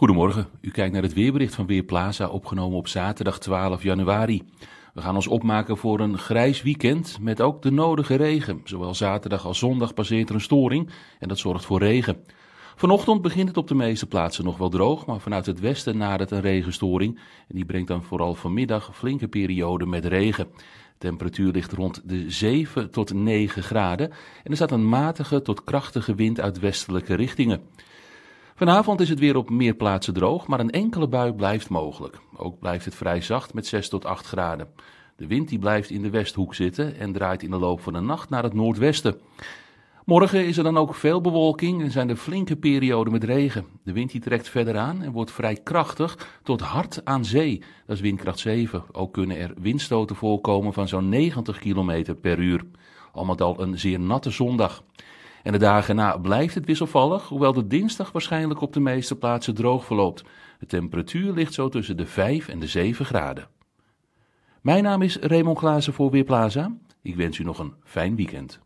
Goedemorgen, u kijkt naar het weerbericht van Weerplaza, opgenomen op zaterdag 12 januari. We gaan ons opmaken voor een grijs weekend met ook de nodige regen. Zowel zaterdag als zondag passeert er een storing en dat zorgt voor regen. Vanochtend begint het op de meeste plaatsen nog wel droog, maar vanuit het westen nadert een regenstoring. En die brengt dan vooral vanmiddag flinke periode met regen. De temperatuur ligt rond de 7 tot 9 graden en er staat een matige tot krachtige wind uit westelijke richtingen. Vanavond is het weer op meer plaatsen droog, maar een enkele bui blijft mogelijk. Ook blijft het vrij zacht met 6 tot 8 graden. De wind die blijft in de westhoek zitten en draait in de loop van de nacht naar het noordwesten. Morgen is er dan ook veel bewolking en zijn er flinke perioden met regen. De wind die trekt verder aan en wordt vrij krachtig tot hard aan zee. Dat is windkracht 7. Ook kunnen er windstoten voorkomen van zo'n 90 km per uur. Al met al een zeer natte zondag. En de dagen na blijft het wisselvallig, hoewel de dinsdag waarschijnlijk op de meeste plaatsen droog verloopt. De temperatuur ligt zo tussen de 5 en de 7 graden. Mijn naam is Raymond Klaassen voor Weerplaza. Ik wens u nog een fijn weekend.